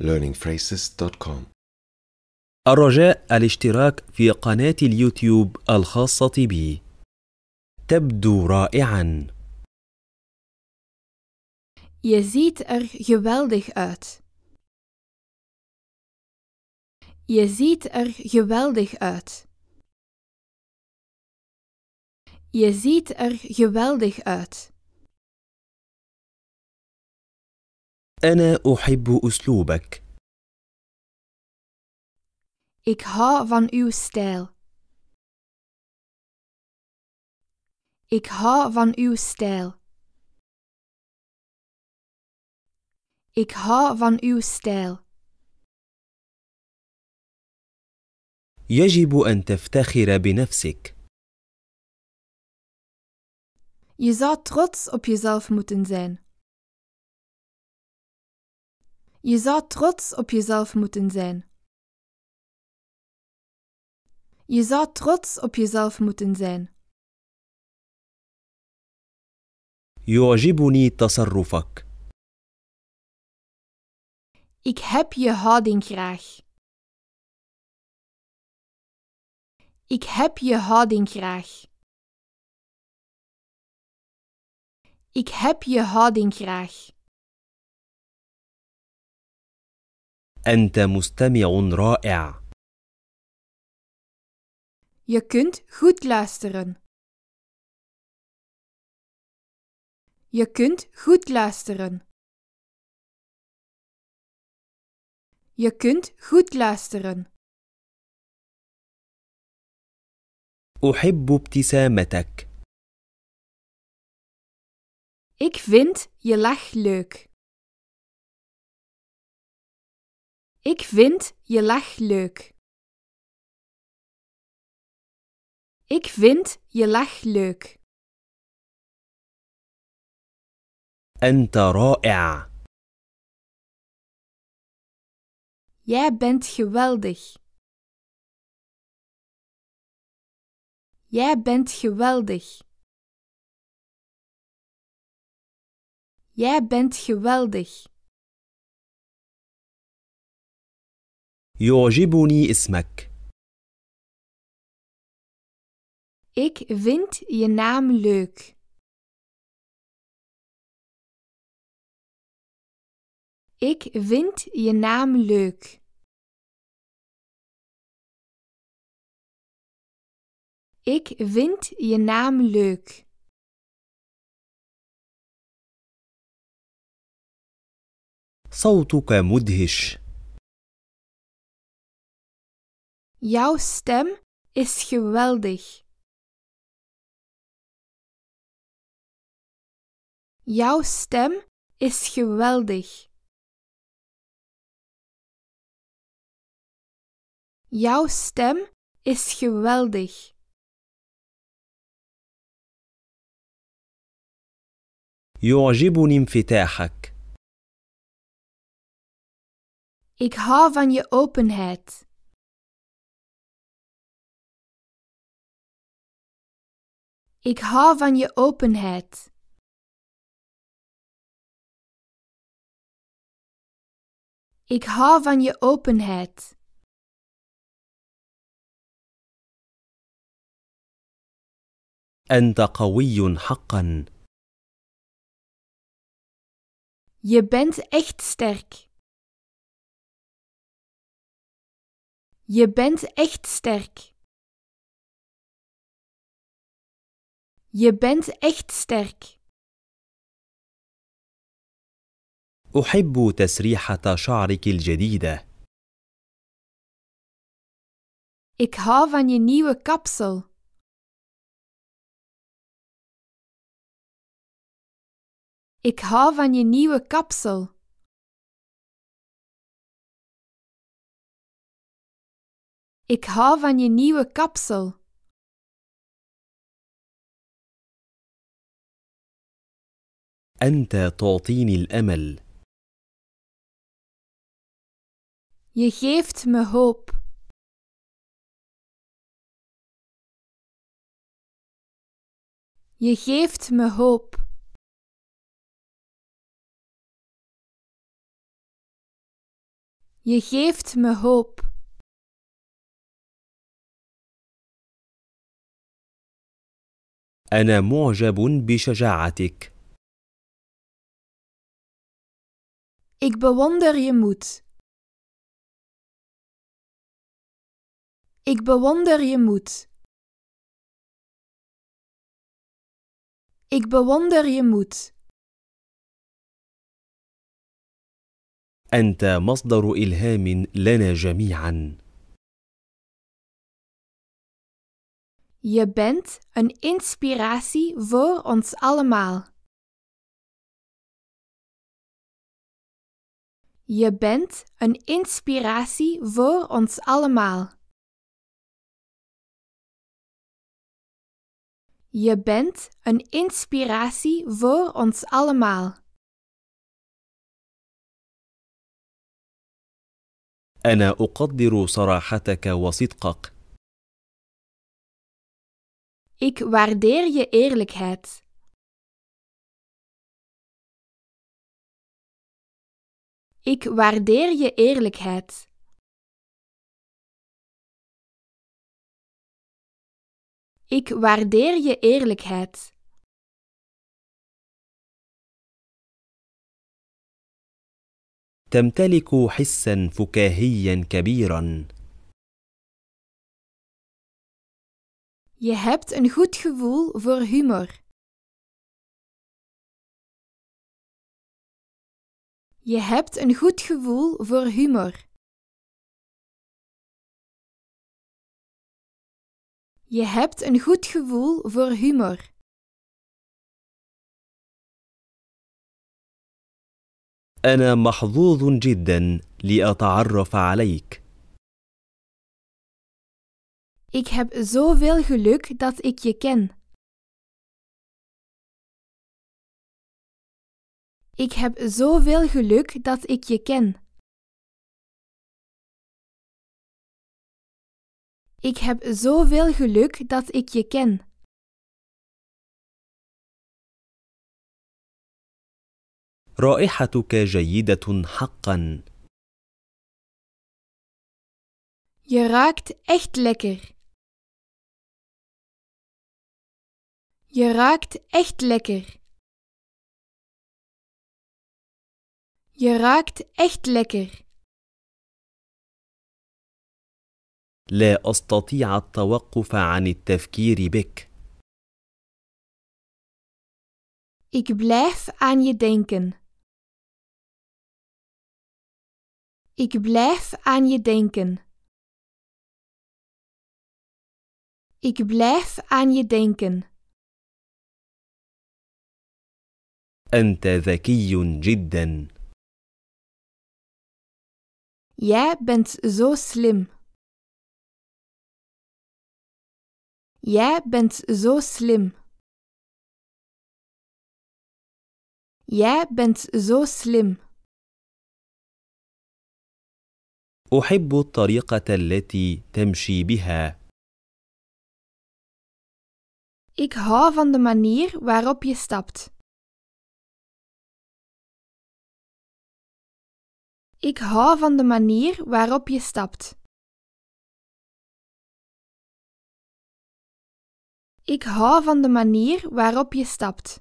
learningphrases.com الرجاء الاشتراك في قناة اليوتيوب الخاصة بي تبدو رائعا Je ziet er geweldig uit. Je ziet er geweldig uit. Je ziet er geweldig uit. أنا أحب أسلوبك. Ik hou van uw stijl. Ik hou van uw stijl. Ik hou van uw stijl. يجب أن تفتخر Je zou trots op jezelf moeten zijn. Je zou trots op jezelf moeten zijn. Je zou trots op jezelf moeten zijn. يعجبني تصرفك. Ik heb je houding graag. Ik heb je houding graag. Ik heb je houding graag. أنت مستمع رائع. Je kunt goed luisteren. Je kunt goed luisteren. Je kunt goed luisteren. أحب ابتسامتك. Ik vind je lach leuk. Ik vind je lach leuk. Ik vind je lach leuk. أنت رائع. Jij bent geweldig. Jij bent geweldig. Jij bent geweldig. يعجبني اسمك. Ik vind je naam leuk. Ik vind je naam leuk. Ik vind je naam leuk. صوتك مدهش Jouw stem is geweldig. Jouw stem is geweldig. Jouw stem is geweldig. يعجبني انفتاحك. Ik hou van je openheid. Ik hou van je openheid. Ik hou van je openheid. أنت قوي حقا. Je bent echt sterk. Je bent echt sterk. Je bent echt sterk. أحب تسريحة شعرك الجديدة. Ik hou van je nieuwe kapsel. Ik hou van je nieuwe kapsel. Ik hou van je nieuwe kapsel. أنت تعطيني الأمل. Je geeft me hoop. Je geeft me hoop. Je geeft me hoop. أنا معجب بشجاعتك. Ik bewonder je moed. Ik bewonder je moed. Ik bewonder je moed. أنت مصدر إلهام لنا جميعا. Je bent een inspiratie voor ons allemaal. Je bent een inspiratie voor ons allemaal. Je bent een inspiratie voor ons allemaal. أنا أقدر صراحتك وصدقك. Ik waardeer je eerlijkheid. Ik waardeer je eerlijkheid. Ik waardeer je eerlijkheid. تمتلك حسا فكاهيا كبيرا. Je hebt een goed gevoel voor humor. Je hebt een goed gevoel voor humor. Je hebt een goed gevoel voor humor. أنا محظوظ جدا لأتعرف عليك. Ik heb zoveel geluk dat ik je ken. Ik heb zoveel geluk dat ik je ken. Ik heb zoveel geluk dat ik je ken. رائحتك جيدة Je raakt echt lekker. Je raakt echt lekker. Je ruikt echt lekker. لا أستطيع التوقف عن التفكير بك. Ik blijf aan je denken. Ik blijf aan je denken. Ik blijf aan je denken. أنت ذكي جداً. Jij bent zo slim. Jij bent zo slim. Jij bent zo slim. أحب الطريقة التي تمشي بها. Ik hou van de manier waarop je stapt. Ik hou van de manier waarop je stapt. Ik hou van de manier waarop je stapt.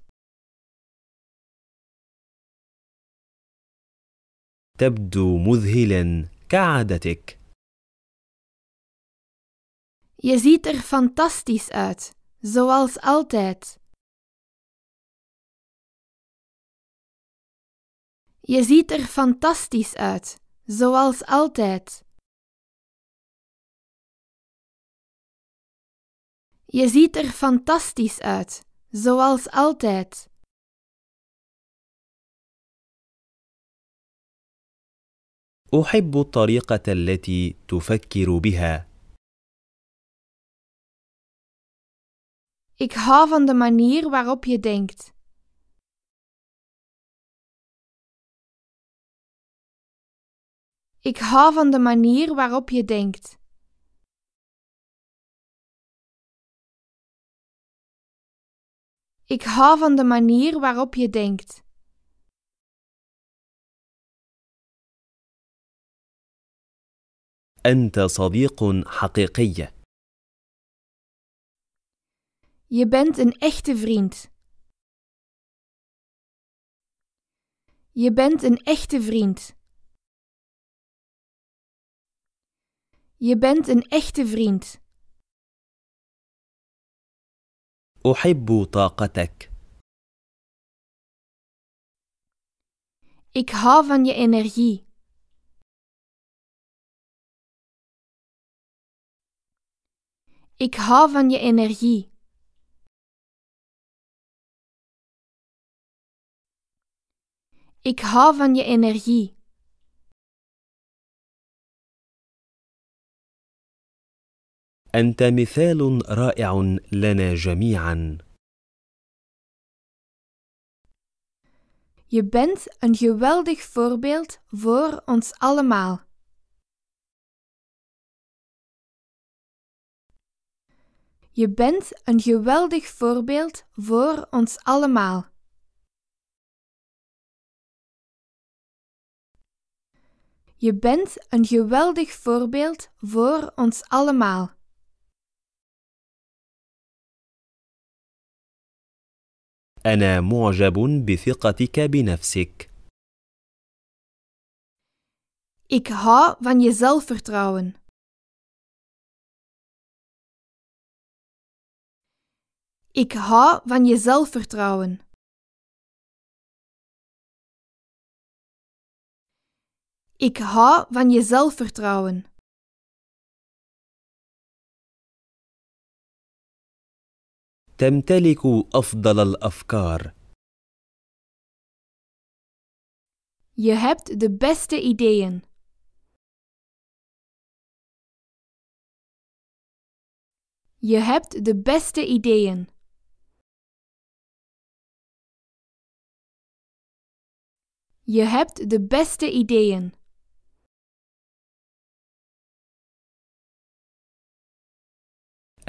تبدو مذهلا كعادتك. Je ziet er fantastisch uit, zoals altijd. Je ziet er fantastisch uit, zoals altijd. Je ziet er fantastisch uit, zoals altijd. أحب الطريقة التي تفكر بها. Ik hou van de manier waarop je denkt. Ik hou van de manier waarop je denkt. Ik hou van de manier waarop je denkt. أنت صديق حقيقي. Je bent een echte vriend. Je bent een echte vriend. Je bent een echte vriend. أحب طاقتك. Ik hou van je energie. Ik hou van je energie. Ik hou van je energie. Je bent een geweldig voorbeeld voor ons allemaal. Je bent een geweldig voorbeeld voor ons allemaal. Je bent een geweldig voorbeeld voor ons allemaal. انا معجب بثقتك بنفسك Ik hou van je zelfvertrouwen. Ik hou van je zelfvertrouwen. Ik hou van je zelfvertrouwen. تمتلك أفضل الأفكار. You hebt de beste ideeën. Je hebt de beste ideeën. Je hebt de beste ideeën.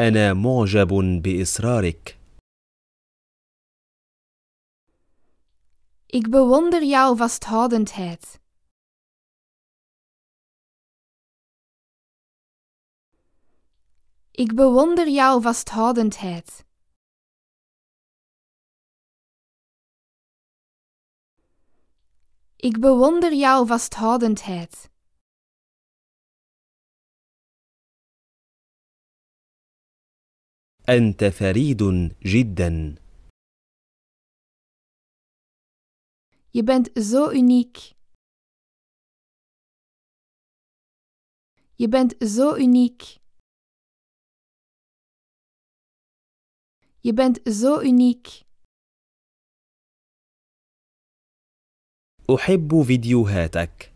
انا معجب باصرارك Ik bewonder jouw vasthoudendheid. Ik bewonder jouw vasthoudendheid. Ik bewonder jouw vasthoudendheid. انت فريد جدا Je bent zo uniek. Je bent zo uniek. Je bent zo uniek. أحب فيديوهاتك.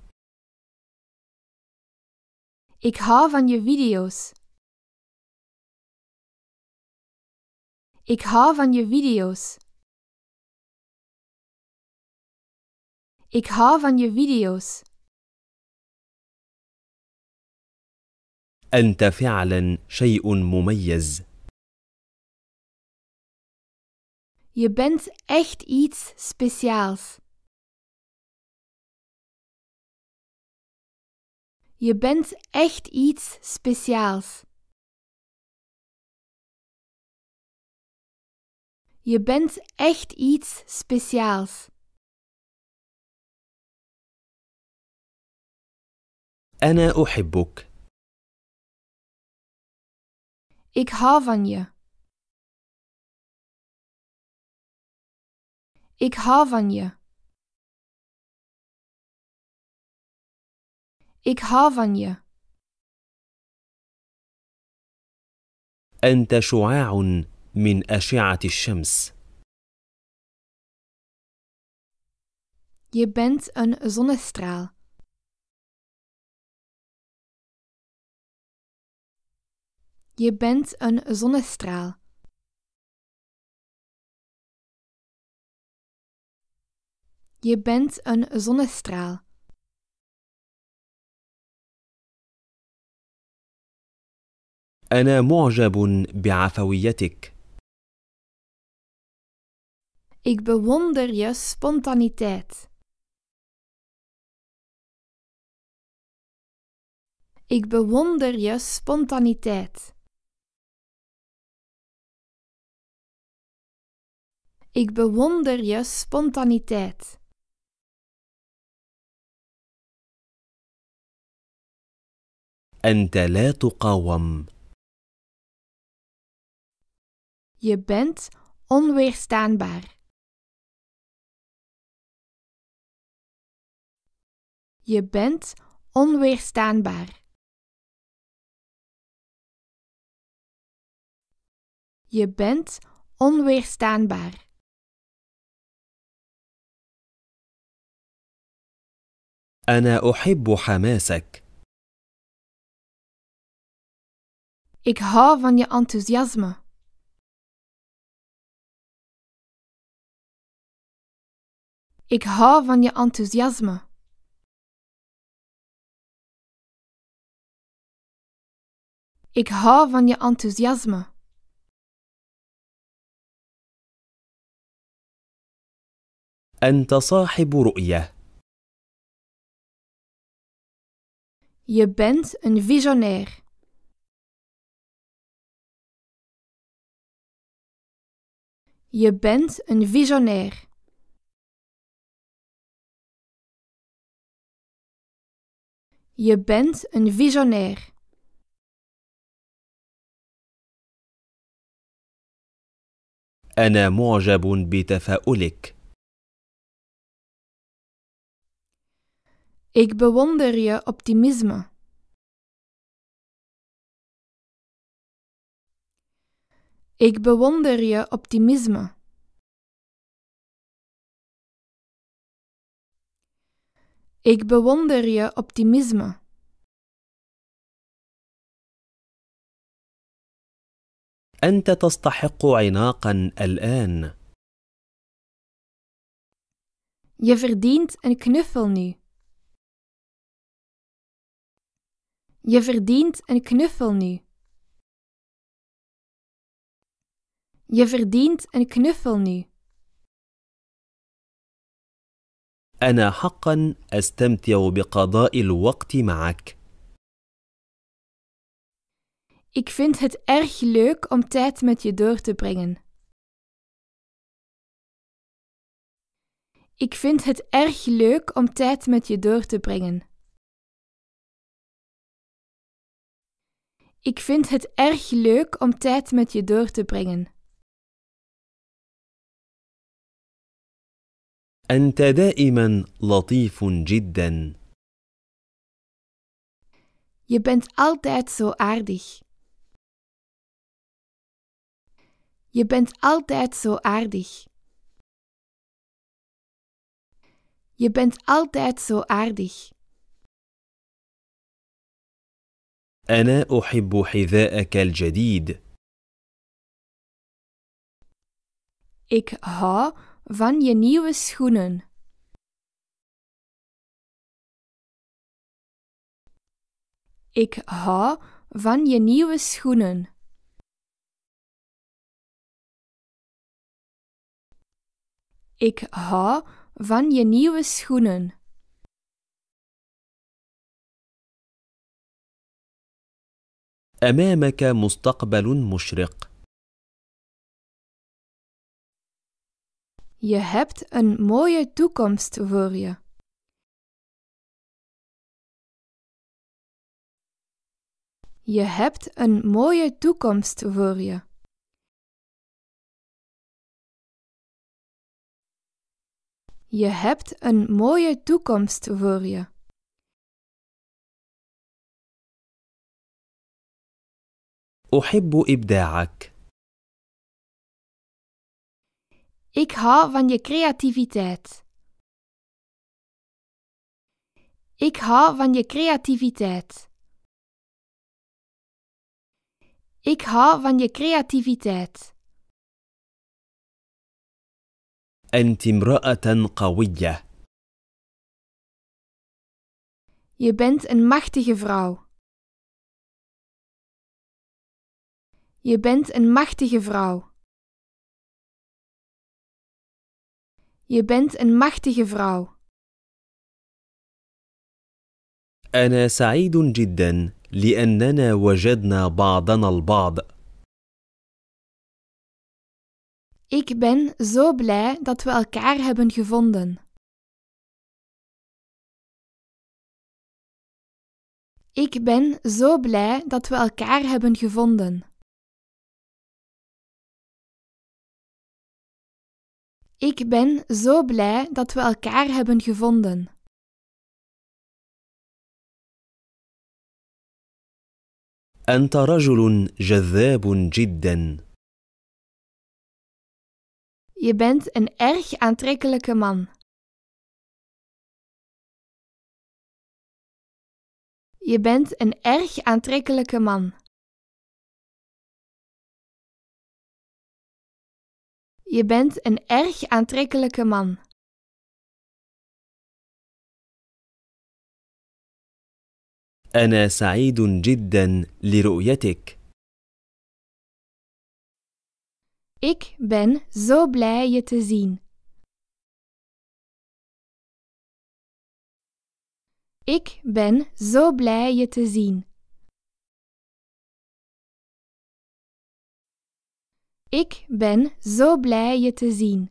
Ik hou van je video's. Ik hou van je video's. Ik hou van je video's. أنت فعلا شيء مميز. Je bent echt iets speciaals. Je bent echt iets speciaals. Je bent echt iets speciaals. أنا Ik hou van je. Ik hou van je. Ik hou van je. أنت شعاع من أشعة الشمس. Je bent een zonnestraal. Je bent een zonnestraal. Je bent een zonnestraal. أنا معجب بعفويتك. Ik bewonder je spontaniteit. Ik bewonder je spontaniteit. Ik bewonder je spontaniteit. أنت لا تقاوم. Je bent onweerstaanbaar. Je bent onweerstaanbaar. Je bent onweerstaanbaar. أنا أحب حماسك. Ik hou van je enthousiasme. Ik hou van je enthousiasme. Ik hou van je enthousiasme. أنت صاحب رؤية. Je bent een visionair. Je bent een visionair. Je bent een visionair. انا معجب بتفاؤلك Ik bewonder je optimisme. Ik bewonder je optimisme. Ik bewonder je optimisme. انت تستحق عناقا الان Je verdient een knuffel nu. Je verdient een knuffel nu. Je verdient een knuffel nu. أنا حقا أستمتع بقضاء الوقت معك. Ik vind het erg leuk om tijd met je door te brengen. Ik vind het erg leuk om tijd met je door te brengen. Ik vind het erg leuk om tijd met je door te brengen. أنت دائما لطيف جدا. Je bent altijd zo aardig. Je bent altijd zo aardig. Je bent altijd zo aardig. أنا Ik hou van je nieuwe schoenen. Ik hou van je nieuwe schoenen. Ik hou van je nieuwe schoenen. أمامك مستقبل مشرق. Je hebt een mooie toekomst voor je. Je hebt een mooie toekomst voor je. Je hebt een mooie toekomst voor je. أحب Ik hou van je creativiteit. Ik hou van je creativiteit. Ik hou van je creativiteit. أنت امرأة قوية. Je bent een machtige vrouw. Je bent een machtige vrouw. Je bent een machtige vrouw. أنا سعيد جدا لأننا وجدنا بعضنا البعض. Ik ben zo blij dat we elkaar hebben gevonden. Ik ben zo blij dat we elkaar hebben gevonden. Ik ben zo blij dat we elkaar hebben gevonden. أنت رجل جذاب جدا. Je bent een erg aantrekkelijke man. Je bent een erg aantrekkelijke man. Je bent een erg aantrekkelijke man. أنا سعيد جدا لرؤيتك. Ik ben zo blij je te zien. Ik ben zo blij je te zien. Ik ben zo blij je te zien.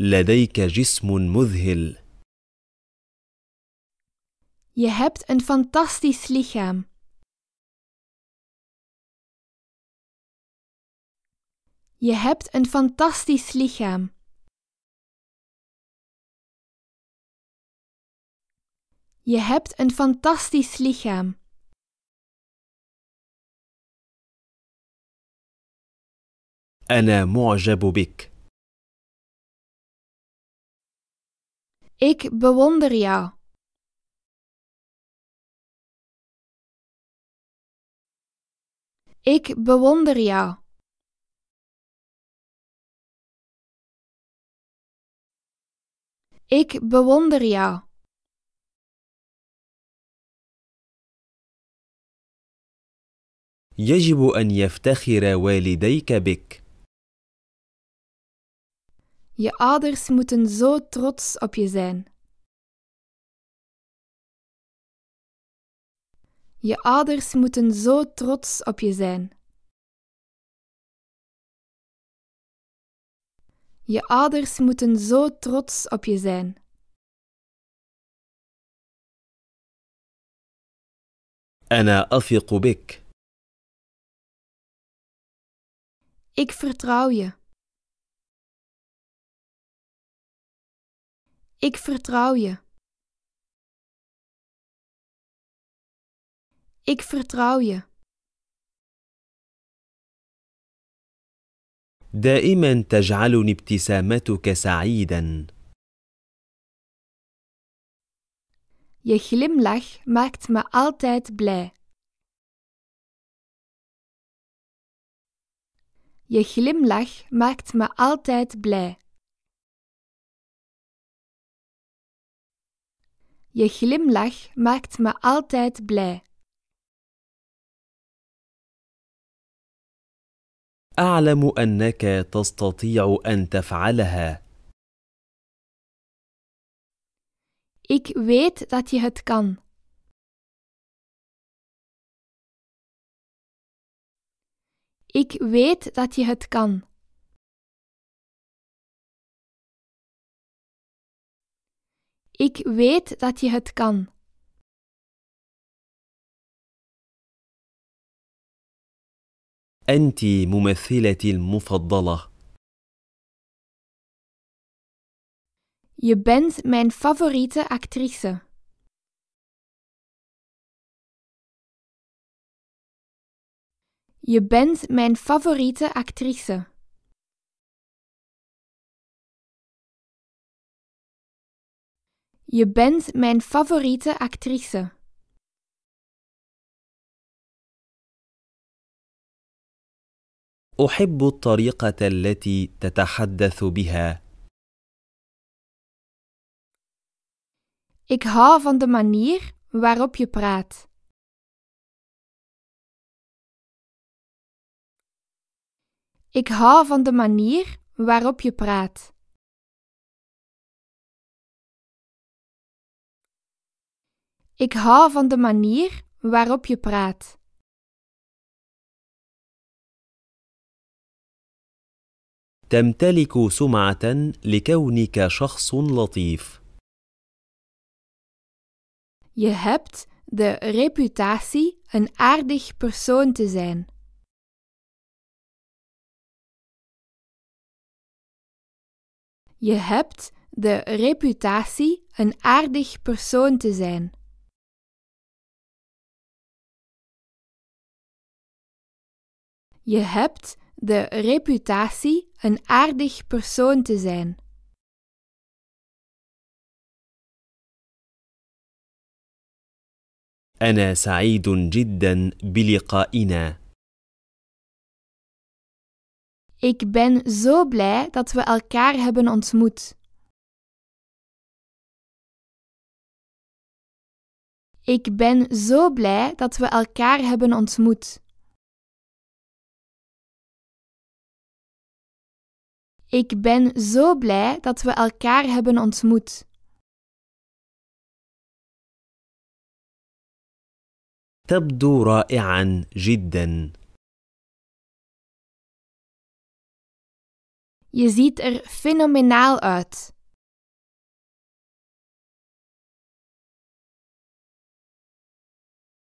لديك جسم Je hebt een fantastisch lichaam. Je hebt een fantastisch lichaam. Je hebt een fantastisch lichaam. أنا معجب بك. Ik bewonder jou. Ik bewonder jou. Ik bewonder jou. يجب أن يفتخر والديك بك. Je ouders moeten zo trots op je zijn. Je ouders moeten zo trots op je zijn. Je ouders moeten zo trots op je zijn. أثق بك. Ik vertrouw je. Ik vertrouw je. Ik vertrouw je. دائما تجعلني ابتسامتك سعيدا. Je glimlach maakt me altijd blij. Je glimlach maakt me altijd blij. Je glimlach maakt me altijd blij. اعلم انك تستطيع ان تفعلها Ik weet dat je het kan. Ik weet dat je het kan. Ik weet dat je het kan. Je bent mijn favoriete actrice. Je bent mijn favoriete actrice. Je bent mijn favoriete actrice. احب الطريقه التي تتحدث بها Ik hou van de manier waarop je praat. Ik hou van de manier waarop je praat. Ik hou van de manier waarop je praat. تمتلك سمعة لكونك شخص لطيف. Je hebt de reputatie een aardig persoon te zijn. Je hebt de reputatie een aardig persoon te zijn. Je hebt de reputatie een aardig persoon te zijn. أنا سعيد جدا بلقائنا. Ik ben zo blij dat we elkaar hebben ontmoet. Ik ben zo blij dat we elkaar hebben ontmoet. Ik ben zo blij dat we elkaar hebben ontmoet. Je ziet er fenomenaal uit.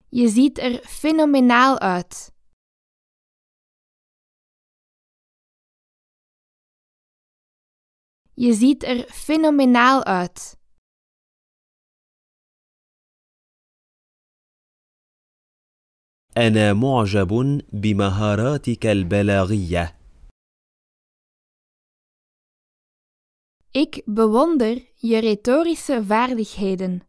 Je ziet er fenomenaal uit. Je ziet er fenomenaal uit. أنا معجب بمهاراتك البلاغية. Ik bewonder je retorische vaardigheden.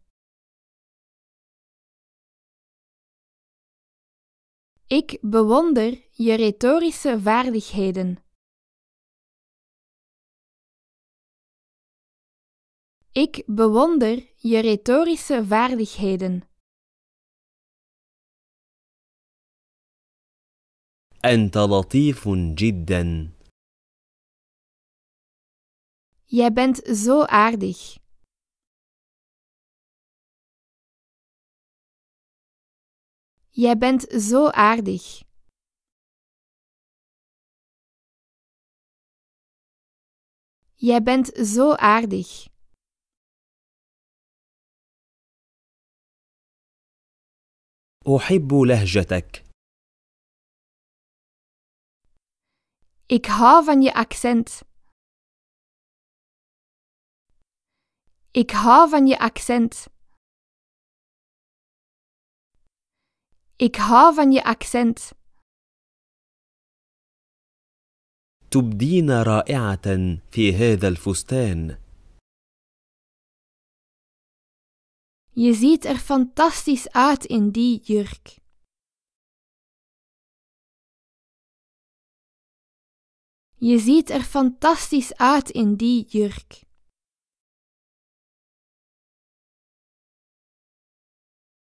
Ik bewonder je retorische vaardigheden. Ik bewonder je retorische vaardigheden. أنت لطيف جدا. Jij bent zo aardig. Jij bent zo aardig. Jij bent zo aardig. أحب لهجتك. Ik hou van je accent. Ik hou van je accent. Ik hou van je accent. تبدين رائعة في هذا الفستان. Je ziet er fantastisch uit in die jurk. Je ziet er fantastisch uit in die jurk.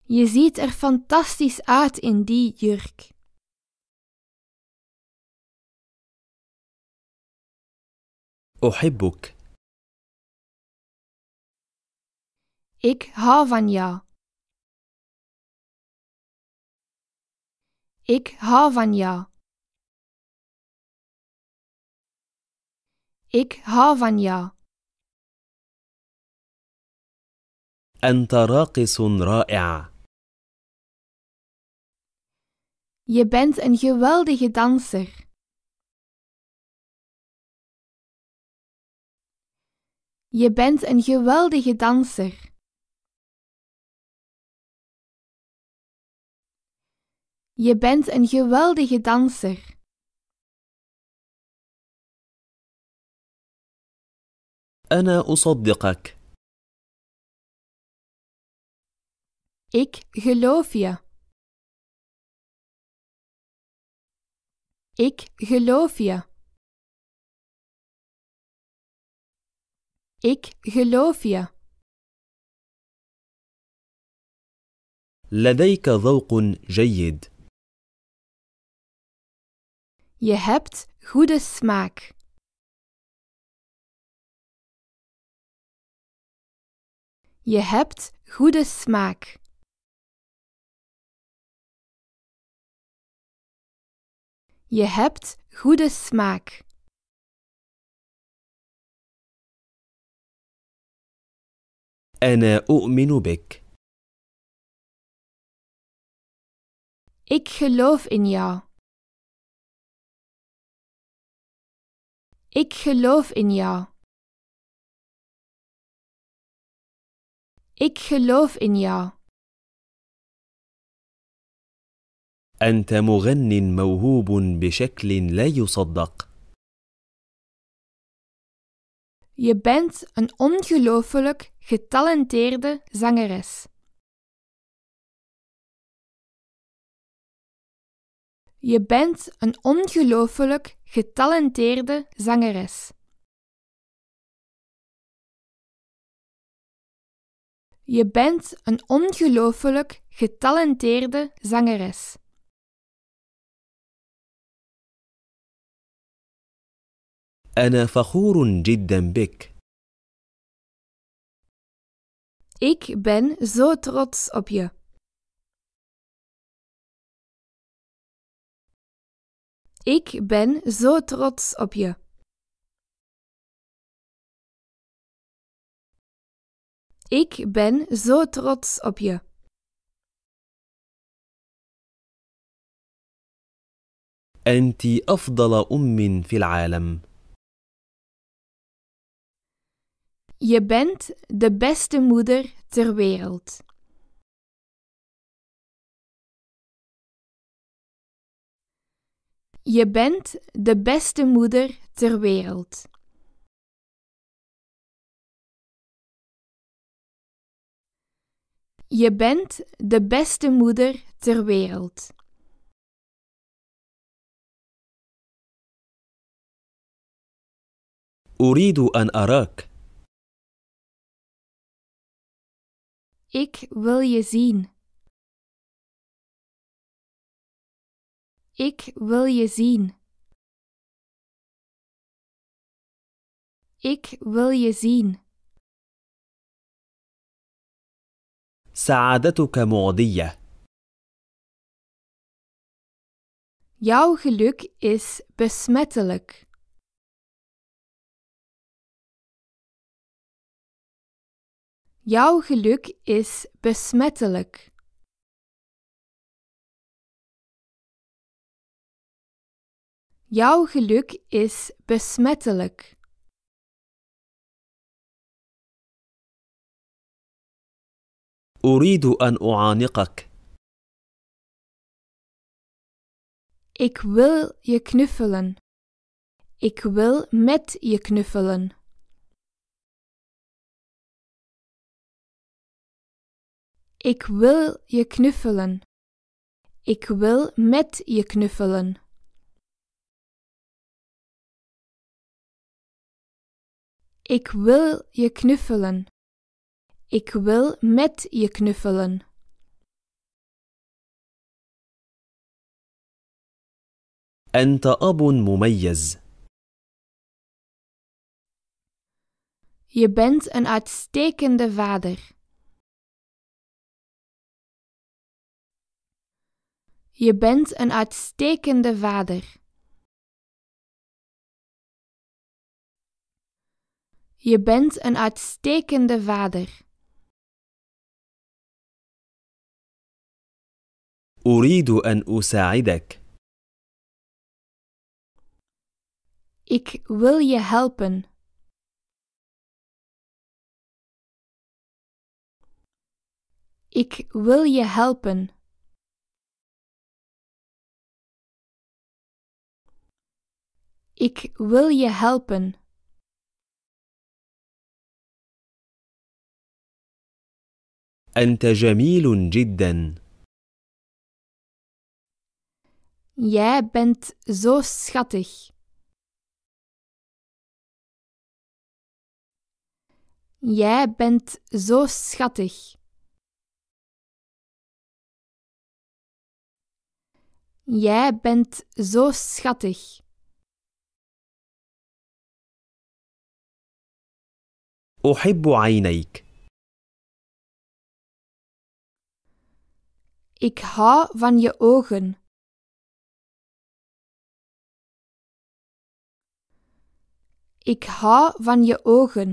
Je ziet er fantastisch uit in die jurk. أحبك Ik hou van jou. Ik hou van jou. Ik hou van jou. أنت راقص Je bent een geweldige danser. Je bent een geweldige danser. Je bent een geweldige danser. أنا أصدقك. Ik geloof je. Ik geloof je. Ik geloof je. لديك ذوق جيد. Je hebt goede smaak. Je hebt goede smaak. Je hebt goede smaak. أؤمن بك. Eh, Ik geloof in jou. Ik geloof in jou. Ik geloof in jou. أنت مغن موهوب بشكل لا Je bent een ongelooflijk getalenteerde zangeres. Je bent een ongelooflijk getalenteerde zangeres. Je bent een ongelooflijk getalenteerde zangeres. أنا فخور جدا بك. Ik ben zo trots op je. Ik ben zo trots op je. Ik ben zo trots op je. Je bent de beste moeder ter wereld. Je bent de beste moeder ter wereld. Je bent de beste moeder ter wereld. أريد أن أراك. Ik wil je zien. Ik wil je zien. Ik wil je zien. سعادتك معدية. Jouw geluk is besmettelijk. Jouw geluk is besmettelijk. Jouw geluk is besmettelijk. Ik wil je knuffelen. Ik wil met je knuffelen. Ik wil je knuffelen. Ik wil met je knuffelen. Ik wil je knuffelen. Ik wil met je knuffelen. أب مميز. Je bent een uitstekende vader. Je bent een uitstekende vader. Je bent een uitstekende vader. أريد أن أساعدك. Ik wil je helpen. Ik wil je helpen. Ik wil je helpen. أنت جميل جدا. Jij bent zo schattig. Jij bent zo schattig. Jij bent zo schattig. أحب عينيك. Ik ha van je ogen. Ik ha van je ogen.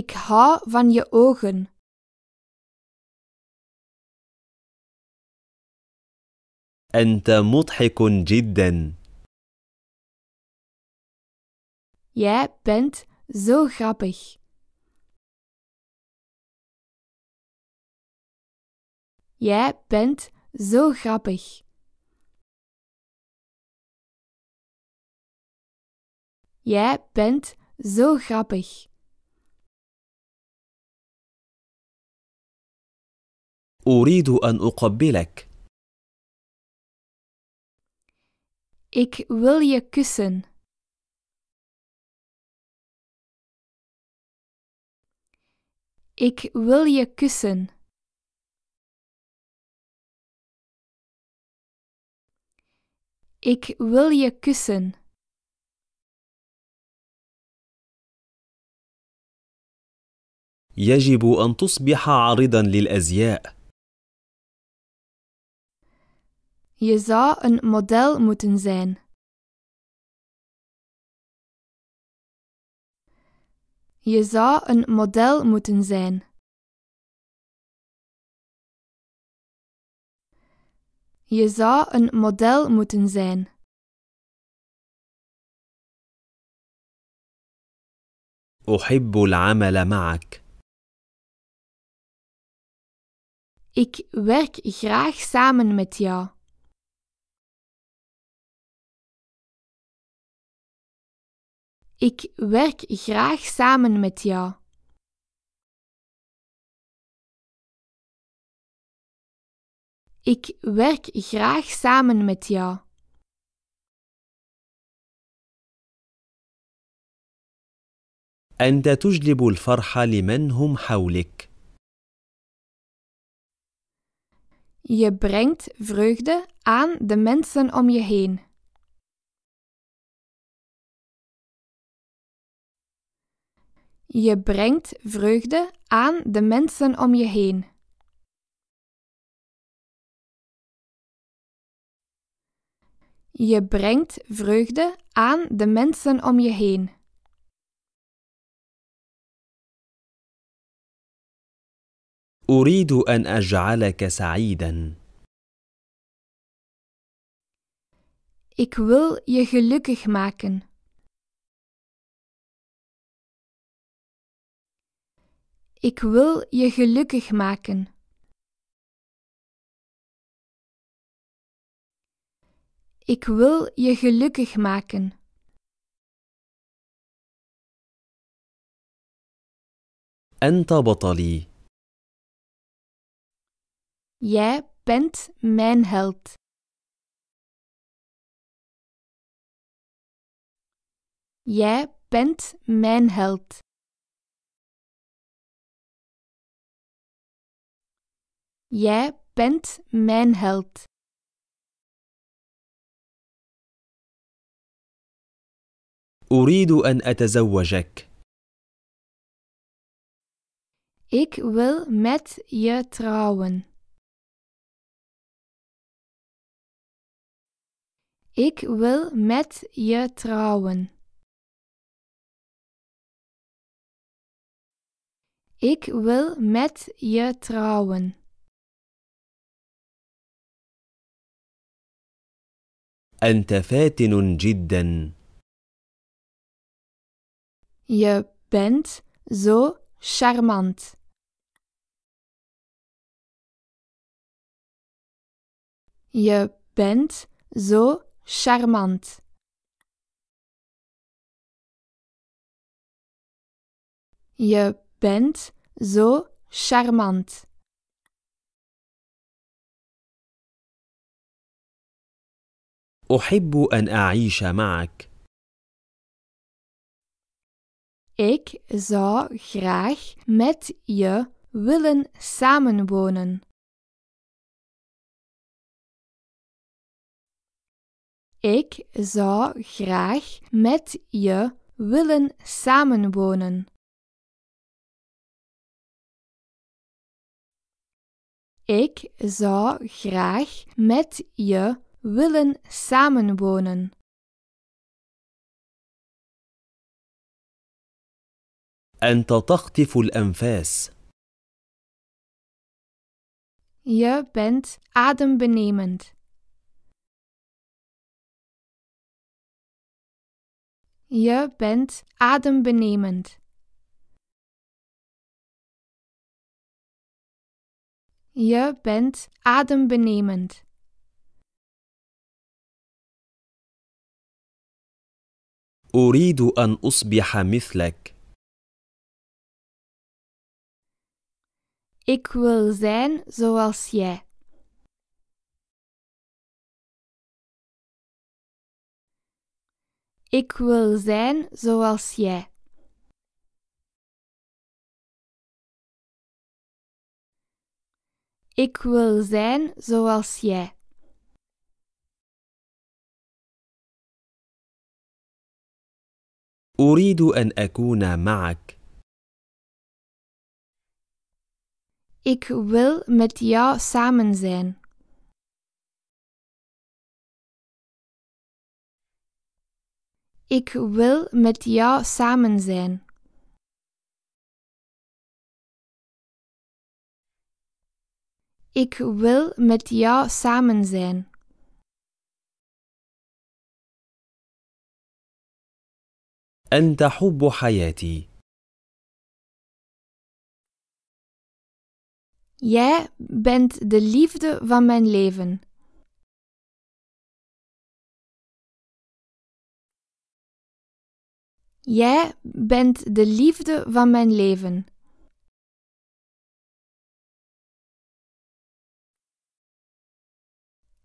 Ik ha van je ogen. أنت Jij bent zo grappig. Jij bent zo grappig. Jij bent zo grappig. Ik wil je kussen. Ik wil je kussen. Ik wil je kussen. يجب أن تصبح عريضا للأزياء. Je zou een model moeten zijn. Je zou een model moeten zijn. Je zou een model moeten zijn. أحب العمل معك. Ik werk graag samen met jou. Ik werk graag samen met jou. Ik werk graag samen met jou. أنت تجلب الفرح لمن هم حولك. Je brengt vreugde aan de mensen om je heen. Je brengt vreugde aan de mensen om je heen. Je brengt vreugde aan de mensen om je heen. أريد أن أجعلك سعيدا. Ik wil je gelukkig maken. Ik wil je gelukkig maken. Ik wil je gelukkig maken. أنت Jij bent mijn held. Jij bent mijn held. Jij bent mijn held. أريد أن أتزوجك. Ik wil met je trouwen. Ik wil met je trouwen. Ik wil met je trouwen. أنت فاتن جداً. Je bent zo charmant. Je bent zo charmant. Je bent zo charmant. أحب أن أعيش معك. Ik zou graag met je willen samenwonen. Ik zou graag met je willen samenwonen. Ik zou graag met je willen samenwonen. أنت تخطف الأنفاس. Je bent adembenemend. Je bent adembenemend. Je bent adembenemend. أريد أن أصبح مثلك. Ik wil zijn zoals jij. Ik wil zijn zoals jij. Ik wil zijn zoals jij. أريد أن أكون معك. Ik wil met jou samen zijn. Ik wil met jou samen zijn. Ik wil met jou samen zijn. أنت حب حياتي. Jij bent de liefde van mijn leven. Jij bent de liefde van mijn leven.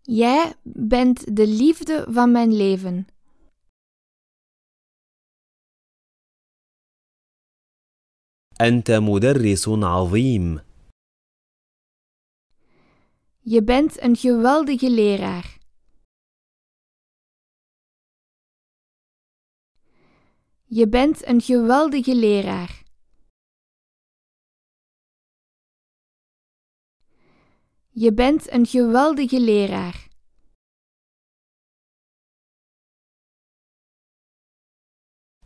Jij bent de liefde van mijn leven. مدرس عظيم. Je bent een geweldige leraar. Je bent een geweldige leraar. Je bent een geweldige leraar.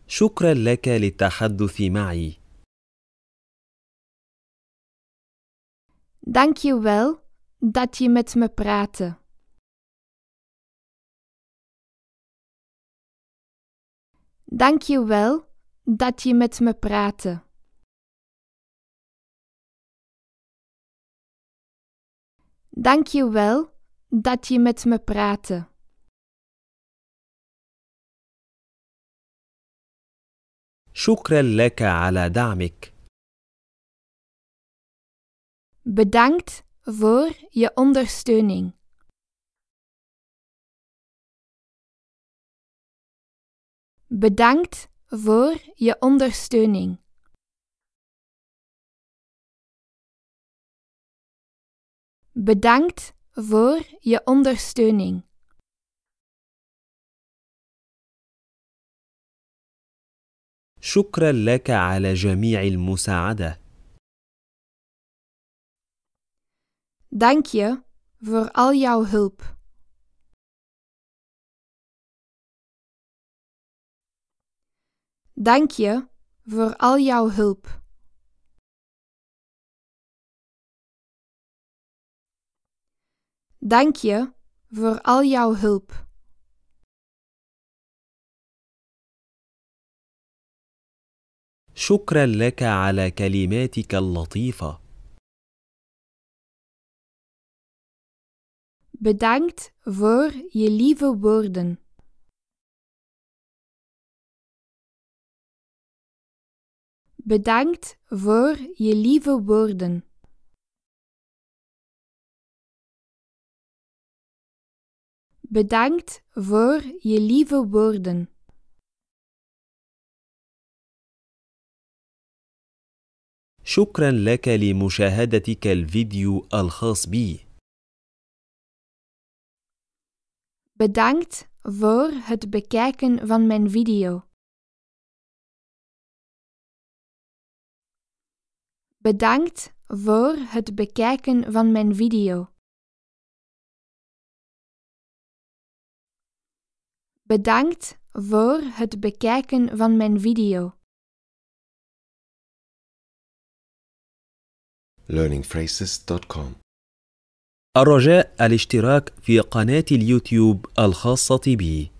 شكرا لك للتحدث معي. Dankjewel dat je met me praatte. Dank je wel dat je met me praatte. Dank je wel dat je met me praatte. شكرا لك على دعمك. Bedankt voor je ondersteuning. Bedankt voor je ondersteuning. Bedankt voor je ondersteuning. شكرا لك على جميع المساعده Dank je voor al jouw hulp. Dank je voor al jouw hulp. Dank je voor al jouw hulp. شكرا لك على كلماتك اللطيفه Bedankt voor je lieve woorden. Bedankt voor je lieve woorden. Bedankt voor je lieve woorden. شكرا لك لمشاهدتك الفيديو الخاص بي Bedankt voor het bekijken van mijn video. Bedankt voor het bekijken van mijn video. Bedankt voor het bekijken van mijn video. learningphrases.com الرجاء الاشتراك في قناة اليوتيوب الخاصة بي